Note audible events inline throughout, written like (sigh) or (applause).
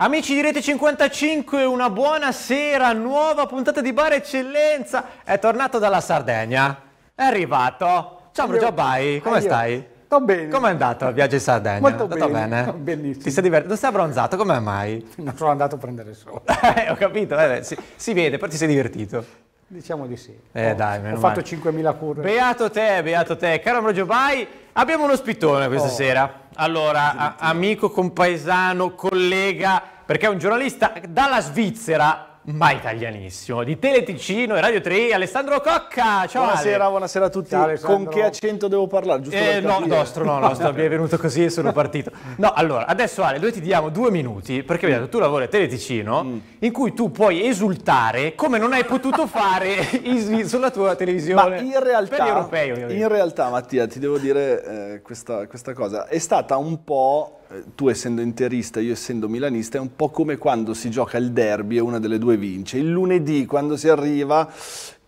Amici di Rete 55, una buona sera, nuova puntata di Bar Eccellenza. È tornato dalla Sardegna, è arrivato. Ciao Brugia Bai, come stai? Sto bene. Come è andato il viaggio in Sardegna? Molto andato bene. bene? Bellissimo. Ti sei divertito? Non sei abbronzato, come mai? Non sono andato a prendere il sole. (laughs) eh, ho capito, eh, si, si vede, però ti sei divertito. Diciamo di sì. Eh, oh, dai, meno Ho male. fatto 5.000 curve. Beato te, beato te. Caro Ambrogio Bai, abbiamo uno spittone questa oh. sera. Allora, a- amico, compaesano, collega, perché è un giornalista dalla Svizzera ma italianissimo, di Teleticino e Radio 3, Alessandro Cocca. Ciao Buonasera, Ale. buonasera a tutti. Ciao, Con che accento devo parlare? Giusto eh, no, nostro, no, nostro, mi è venuto così e sono partito. No, allora, adesso Ale, noi ti diamo due minuti, perché mm. tu lavori a Teleticino, mm. in cui tu puoi esultare come non hai potuto (laughs) fare sulla tua televisione. Ma in realtà, per gli europei, in realtà Mattia, ti devo dire eh, questa, questa cosa, è stata un po' tu essendo interista, io essendo milanista, è un po' come quando si gioca il derby e una delle due vince. Il lunedì, quando si arriva,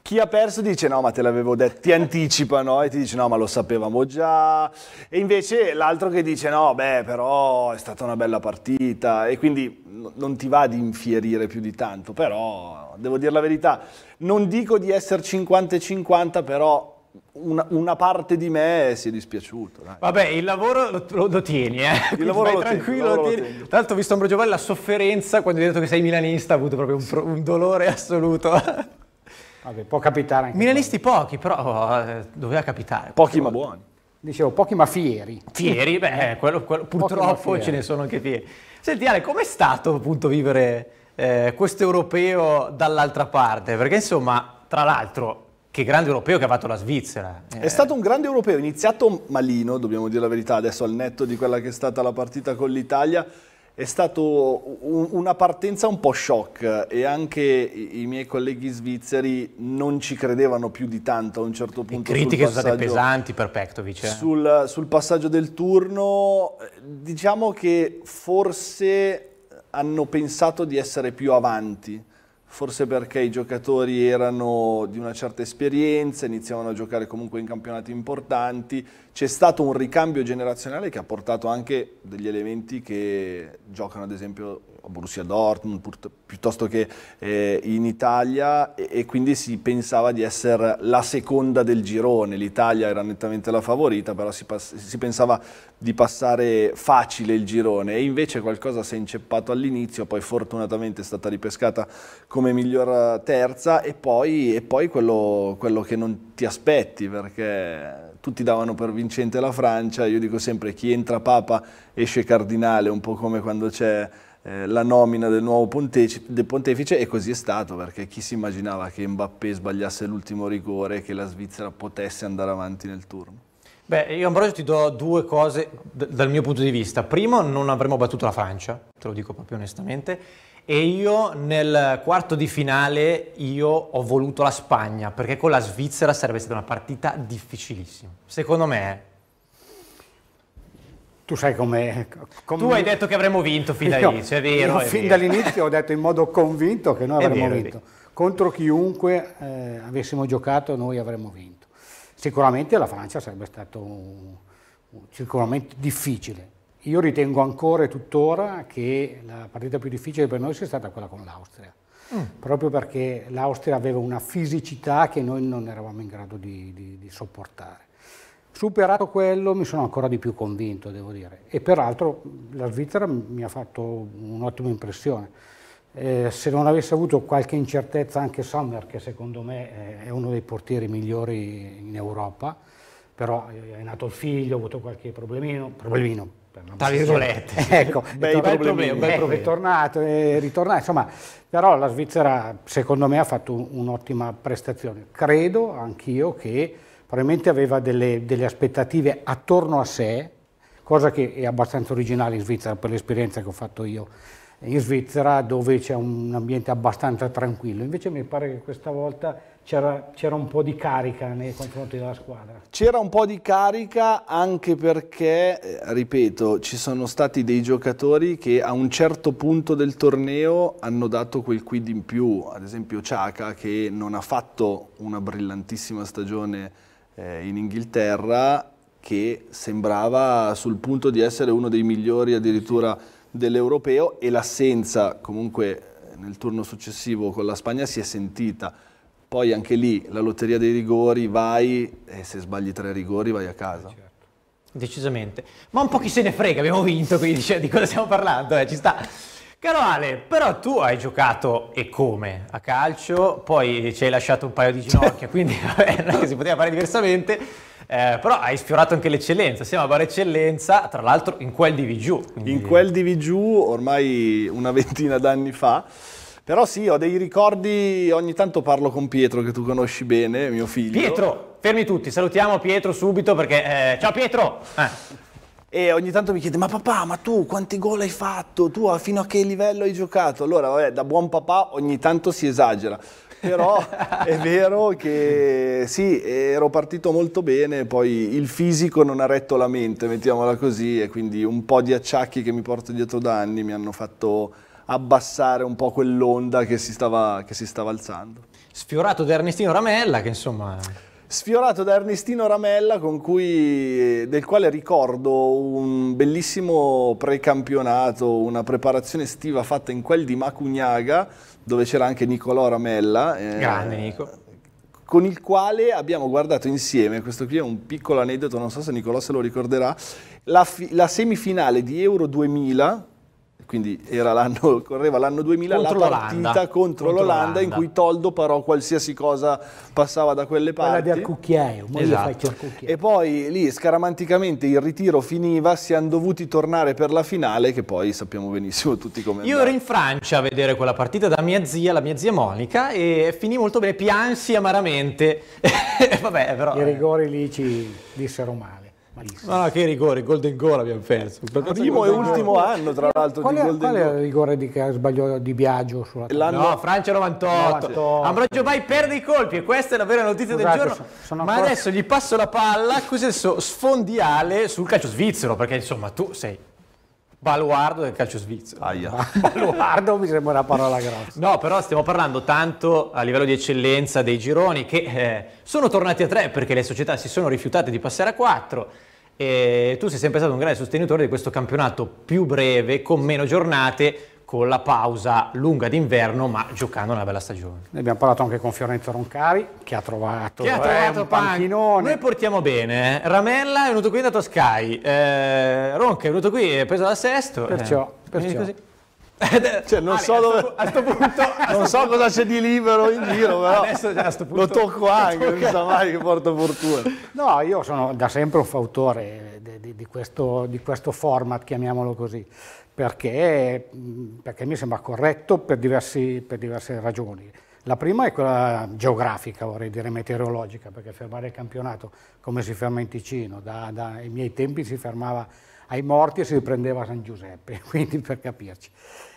chi ha perso dice no, ma te l'avevo detto, ti anticipano e ti dice no, ma lo sapevamo già. E invece l'altro che dice no, beh, però è stata una bella partita e quindi non ti va di infierire più di tanto, però devo dire la verità, non dico di essere 50-50, però una, una, parte di me si è dispiaciuto. Dai. Vabbè, il lavoro lo, lo, lo tieni, eh. Il lavoro lo tranquillo, tieni, lo tieni. Tra l'altro ho visto Ambrogio Giovanni la sofferenza quando hai detto che sei milanista, ha avuto proprio un, un dolore assoluto. (laughs) Vabbè, può capitare anche. Milanisti poi. pochi, però eh, doveva capitare. Pochi ma buoni. Dicevo, pochi ma fieri. Fieri, beh, eh. quello, quello, purtroppo ce ne sono anche fieri. Senti Ale, com'è stato appunto vivere eh, questo europeo dall'altra parte? Perché insomma, tra l'altro, che grande europeo che ha fatto la Svizzera. È eh. stato un grande europeo, iniziato malino, dobbiamo dire la verità, adesso al netto di quella che è stata la partita con l'Italia, è stata un, una partenza un po' shock e anche i, i, miei colleghi svizzeri non ci credevano più di tanto a un certo punto. Le critiche sono state pesanti per Pektovic. Eh? Sul, sul passaggio del turno, diciamo che forse hanno pensato di essere più avanti forse perché i giocatori erano di una certa esperienza, iniziavano a giocare comunque in campionati importanti, c'è stato un ricambio generazionale che ha portato anche degli elementi che giocano ad esempio Borussia Dortmund piuttosto che eh, in Italia e, e, quindi si pensava di essere la seconda del girone, l'Italia era nettamente la favorita, però si, si, pensava di passare facile il girone e invece qualcosa si è inceppato all'inizio, poi fortunatamente è stata ripescata come miglior eh, terza e poi, e poi quello, quello che non ti aspetti perché tutti davano per vincente la Francia, io dico sempre chi entra papa esce cardinale, un po' come quando c'è eh, la nomina del nuovo pontefice, del pontefice e così è stato perché chi si immaginava che Mbappé sbagliasse l'ultimo rigore e che la Svizzera potesse andare avanti nel turno? Beh, io Ambrosio ti do due cose dal mio punto di vista. Primo, non avremmo battuto la Francia, te lo dico proprio onestamente, e io nel quarto di finale io ho voluto la Spagna, perché con la Svizzera sarebbe stata una partita difficilissima. Secondo me tu sai come... Com... Tu hai detto che avremmo vinto fin dall'inizio, è vero. Io, è fin dall'inizio ho detto in modo convinto che noi avremmo vero, vinto. Contro chiunque eh, avessimo giocato noi avremmo vinto. Sicuramente la Francia sarebbe stato un, sicuramente difficile. Io ritengo ancora e tuttora che la partita più difficile per noi sia stata quella con l'Austria. Mm. proprio perché l'Austria aveva una fisicità che noi non eravamo in grado di, di, di sopportare. Superato quello mi sono ancora di più convinto, devo dire. E peraltro la Svizzera mi ha fatto un'ottima impressione. Eh, se non avesse avuto qualche incertezza anche Sommer, che secondo me eh, è uno dei portieri migliori in Europa, però eh, è nato il figlio, ha avuto qualche problemino, problemino tra virgolette, (laughs) ecco, bel problema, ecco, è eh, tornato, è ritornato, insomma, però la Svizzera secondo me ha fatto un'ottima prestazione. Credo anch'io che probabilmente aveva delle, delle aspettative attorno a sé, cosa che è abbastanza originale in Svizzera per l'esperienza che ho fatto io in Svizzera dove c'è un ambiente abbastanza tranquillo. Invece mi pare che questa volta c'era, un po' di carica nei confronti della squadra. C'era un po' di carica anche perché, eh, ripeto, ci sono stati dei giocatori che a un certo punto del torneo hanno dato quel quid in più, ad esempio Ciaca che non ha fatto una brillantissima stagione eh, in Inghilterra che sembrava sul punto di essere uno dei migliori addirittura dell'europeo e l'assenza comunque eh, nel turno successivo con la Spagna si è sentita. Poi anche lì la lotteria dei rigori, vai e se sbagli tre rigori vai a casa. Certo. Decisamente. Ma un po' chi se ne frega, abbiamo vinto, quindi cioè, di cosa stiamo parlando? Eh? Ci sta. Caro Ale, però tu hai giocato e come? A calcio, poi ci hai lasciato un paio di ginocchia, (laughs) quindi non è che si poteva fare diversamente. Eh, però hai sfiorato anche l'eccellenza, siamo a Bar Eccellenza, tra l'altro in quel di Vigiù. Quindi... In quel di Vigiù ormai una ventina d'anni fa. Però sì, ho dei ricordi, ogni tanto parlo con Pietro che tu conosci bene, mio figlio. Pietro, fermi tutti, salutiamo Pietro subito perché... Eh, ciao Pietro! Eh. E ogni tanto mi chiede, ma papà, ma tu quanti gol hai fatto? Tu ah, fino a che livello hai giocato? Allora, vabbè, da buon papà ogni tanto si esagera. Però (laughs) è vero che sì, ero partito molto bene, poi il fisico non ha retto la mente, mettiamola così, e quindi un po' di acciacchi che mi porto dietro da anni mi hanno fatto abbassare un po' quell'onda che si stava, che si stava alzando. Sfiorato da Ernestino Ramella, che insomma sfiorato da Ernestino Ramella cui, del quale ricordo un bellissimo precampionato, una preparazione estiva fatta in quel di Macugnaga dove c'era anche Nicolò Ramella. Eh, Grande Nico. Con il quale abbiamo guardato insieme, questo qui è un piccolo aneddoto, non so se Nicolò se lo ricorderà, la, la semifinale di Euro 2000 quindi l'anno, (laughs) correva l'anno 2000 contro la partita contro, contro l'Olanda, l'Olanda in cui Toldo parò qualsiasi cosa passava da quelle parti. Quella del cucchiaio, esatto. cucchiaio. E poi lì scaramanticamente il ritiro finiva, si siamo dovuti tornare per la finale che poi sappiamo benissimo tutti come Io ero in Francia a vedere quella partita da mia zia, la mia zia Monica e finì molto bene, piansi amaramente. (laughs) Vabbè, però, I rigori eh. lì ci dissero male. No, no, che rigore, Golden Goal abbiamo perso. Per Primo e ultimo goal. anno, tra l'altro, di Golden Goal. Qual è il rigore di, che sbagliò di Biagio? Sulla L'anno... No, Francia 98. 98. Ambrogio Bai perde i colpi e questa è la vera notizia Scusate, del giorno. Sono, Ma adesso gli passo la palla, così adesso sfondiale sul calcio svizzero, perché insomma tu sei baluardo del calcio svizzero. Aia. (laughs) baluardo mi sembra una parola grossa. No, però stiamo parlando tanto a livello di eccellenza dei gironi che eh, sono tornati a tre perché le società si sono rifiutate di passare a quattro. E tu sei sempre stato un grande sostenitore di questo campionato più breve, con meno giornate, con la pausa lunga d'inverno, ma giocando una bella stagione. Ne abbiamo parlato anche con Fiorenzo Roncari, che ha trovato, che ha eh, trovato eh, un pan. panchinone. Noi portiamo bene. Eh. Ramella è venuto qui da Toscai, eh, Ronca è venuto qui e è preso da sesto. Perciò, eh, perciò. Eh, cioè, non Ale, so, dove... a sto, punto, (laughs) a non so punto... cosa c'è di libero in giro, (laughs) però Adesso, cioè, punto... lo tocco anche, non sa mai che porta fortuna. No, io sono da sempre un fautore di, di, di, questo, di questo, format, chiamiamolo così, perché, perché mi sembra corretto per, diversi, per diverse ragioni. La prima è quella geografica, vorrei dire meteorologica, perché fermare il campionato come si ferma in Ticino, da, dai miei tempi si fermava ai morti e si riprendeva a San Giuseppe, (laughs) quindi per capirci.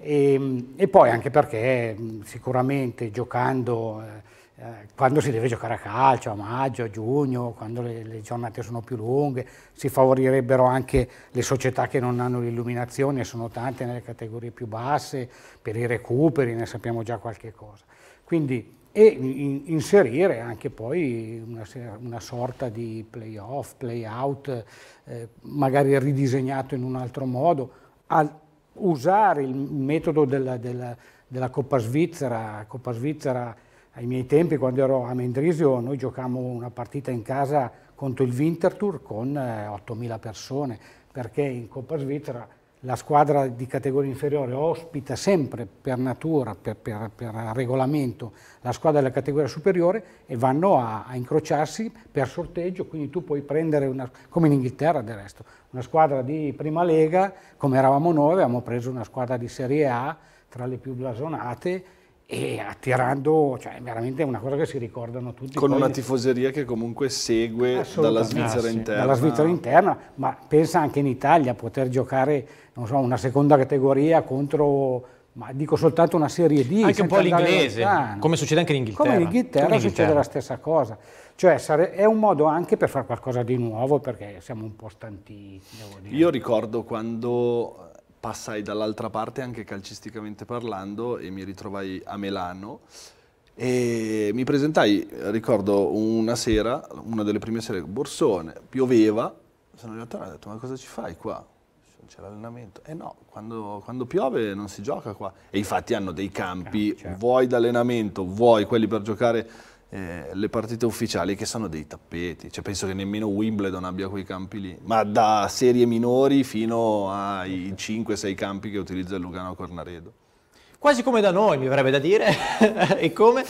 E, ehm, e poi anche perché mm, sicuramente giocando, eh, eh, quando si deve giocare a calcio, a maggio, a giugno, quando le, le giornate sono più lunghe, si favorirebbero anche le società che non hanno l'illuminazione, sono tante nelle categorie più basse, per i recuperi ne sappiamo già qualche cosa. Quindi, e in, inserire anche poi una, una sorta di playoff, playout, eh, magari ridisegnato in un altro modo, al, usare il metodo della, della, della Coppa Svizzera. Coppa Svizzera ai miei tempi, quando ero a Mendrisio, noi giocavamo una partita in casa contro il Winterthur con eh, 8.000 persone, perché in Coppa Svizzera la squadra di categoria inferiore ospita sempre per natura, per, per, per regolamento, la squadra della categoria superiore e vanno a, a, incrociarsi per sorteggio, quindi tu puoi prendere, una, come in Inghilterra del resto, una squadra di prima lega, come eravamo noi, avevamo preso una squadra di Serie A, tra le più blasonate, e attirando, cioè veramente è una cosa che si ricordano tutti. Con una tifoseria che comunque segue dalla Svizzera ah, interna. Dalla Svizzera interna, ma pensa anche in Italia poter giocare, so, una seconda categoria contro, ma dico soltanto una serie di... Anche un po' l'inglese, come succede anche in Inghilterra. Come in Inghilterra, come in Inghilterra succede la stessa cosa. Cioè è un modo anche per fare qualcosa di nuovo perché siamo un po' stanti. Io ricordo quando passai dall'altra parte anche calcisticamente parlando e mi ritrovai a Melano e mi presentai, ricordo una sera, una delle prime sere, Borsone, pioveva, sono arrivato e ho detto ma cosa ci fai qua? C'è l'allenamento. Eh no, quando, quando, piove non si gioca qua. E infatti hanno dei campi, ah, certo. vuoi d'allenamento, vuoi quelli per giocare eh, le partite ufficiali che sono dei tappeti, cioè, penso che nemmeno Wimbledon abbia quei campi lì, ma da serie minori fino ai 5-6 campi che utilizza il Lugano Cornaredo. Quasi come da noi, mi verrebbe da dire, (laughs) e come?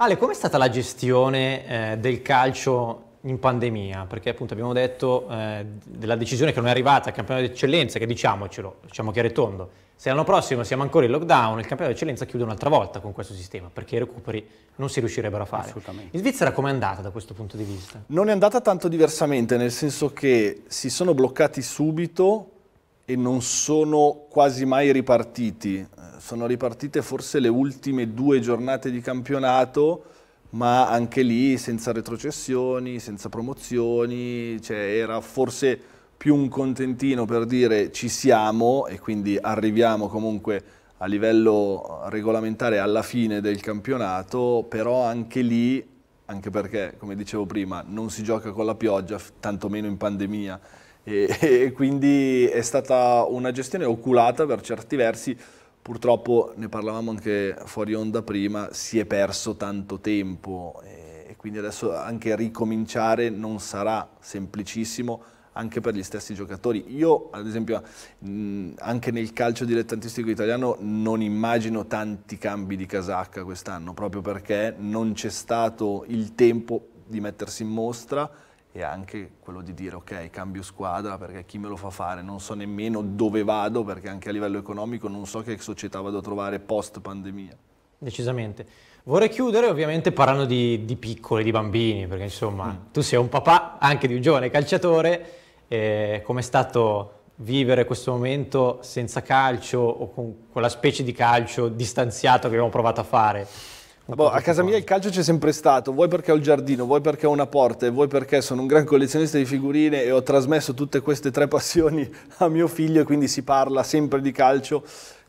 Ale, com'è stata la gestione eh, del calcio in pandemia, perché appunto abbiamo detto eh, della decisione che non è arrivata al campionato d'eccellenza, che diciamocelo, diciamo che è retondo, se l'anno prossimo siamo ancora in lockdown, il campionato d'eccellenza chiude un'altra volta con questo sistema, perché i recuperi non si riuscirebbero a fare. Assolutamente. In Svizzera com'è andata da questo punto di vista? Non è andata tanto diversamente, nel senso che si sono bloccati subito e non sono quasi mai ripartiti. Eh, sono ripartite forse le ultime due giornate di campionato, ma anche lì senza retrocessioni, senza promozioni, cioè era forse più un contentino per dire ci siamo e quindi arriviamo comunque a livello regolamentare alla fine del campionato, però anche lì, anche perché come dicevo prima non si gioca con la pioggia, tantomeno in pandemia, e, (laughs) e quindi è stata una gestione oculata per certi versi, purtroppo ne parlavamo anche fuori onda prima, si è perso tanto tempo eh, e quindi adesso anche ricominciare non sarà semplicissimo anche per gli stessi giocatori. Io ad esempio anche nel calcio dilettantistico italiano non immagino tanti cambi di casacca quest'anno proprio perché non c'è stato il tempo di mettersi in mostra e anche quello di dire ok cambio squadra perché chi me lo fa fare, non so nemmeno dove vado perché anche a livello economico non so che società vado a trovare post pandemia. Decisamente. Vorrei chiudere ovviamente parlando di, di piccoli, di bambini, perché insomma mm. tu sei un papà anche di un giovane calciatore, eh, com'è stato vivere questo momento senza calcio o con quella specie di calcio distanziato che abbiamo provato a fare? Boh, a casa mia il calcio c'è sempre stato, vuoi perché ho il giardino, vuoi perché ho una porta, vuoi perché sono un gran collezionista di figurine e ho trasmesso tutte queste tre (laughs) passioni a mio figlio e quindi si parla sempre di calcio.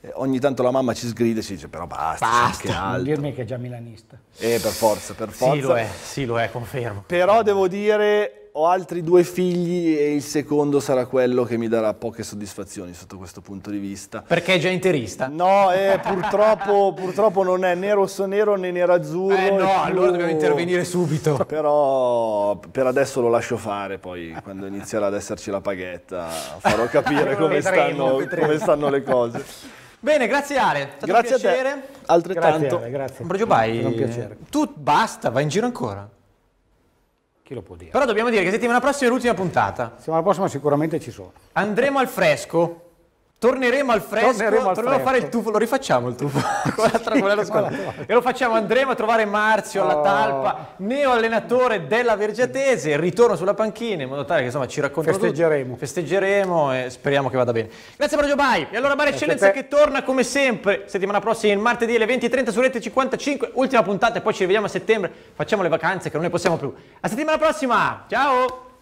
Eh, ogni tanto la mamma ci sgrida e ci dice però basta, basta non dirmi che è già milanista. Eh, per forza, per forza. Sì lo è, sì lo è, confermo. Però devo dire, ho altri due figli e il secondo sarà quello che mi darà poche soddisfazioni sotto questo punto di vista. Perché è già interista? No, eh, purtroppo, (laughs) purtroppo, non è né rosso nero né nero azzurro. Eh no, allora dobbiamo intervenire subito. Però per adesso lo lascio fare, poi quando inizierà ad esserci la paghetta farò capire (laughs) come, vedremo, stanno, vedremo. come stanno le cose. Bene, grazie Ale, è stato grazie un piacere. A te. Altrettanto. Grazie Ale, grazie. Brogio Bai, tu basta, vai in giro ancora. Chi lo può dire? Però dobbiamo dire che settimana prossima è l'ultima puntata. Settimana prossima sicuramente ci sono. Andremo al fresco. Torneremo al fresco, torneremo, al torneremo a fare il tuffo, lo rifacciamo il tuffo (laughs) scuola E lo facciamo, andremo a trovare Marzio alla oh. Talpa, neo allenatore della Vergiatese, ritorno sulla panchina in modo tale che insomma ci racconta Festeggeremo. Tutto. Festeggeremo e speriamo che vada bene. Grazie Mario Bai. E allora Bar Eccellenza che torna come sempre settimana prossima il martedì alle 20.30 su Rete 55, ultima puntata e poi ci rivediamo a settembre, facciamo le vacanze che non ne possiamo più. A settimana prossima, ciao!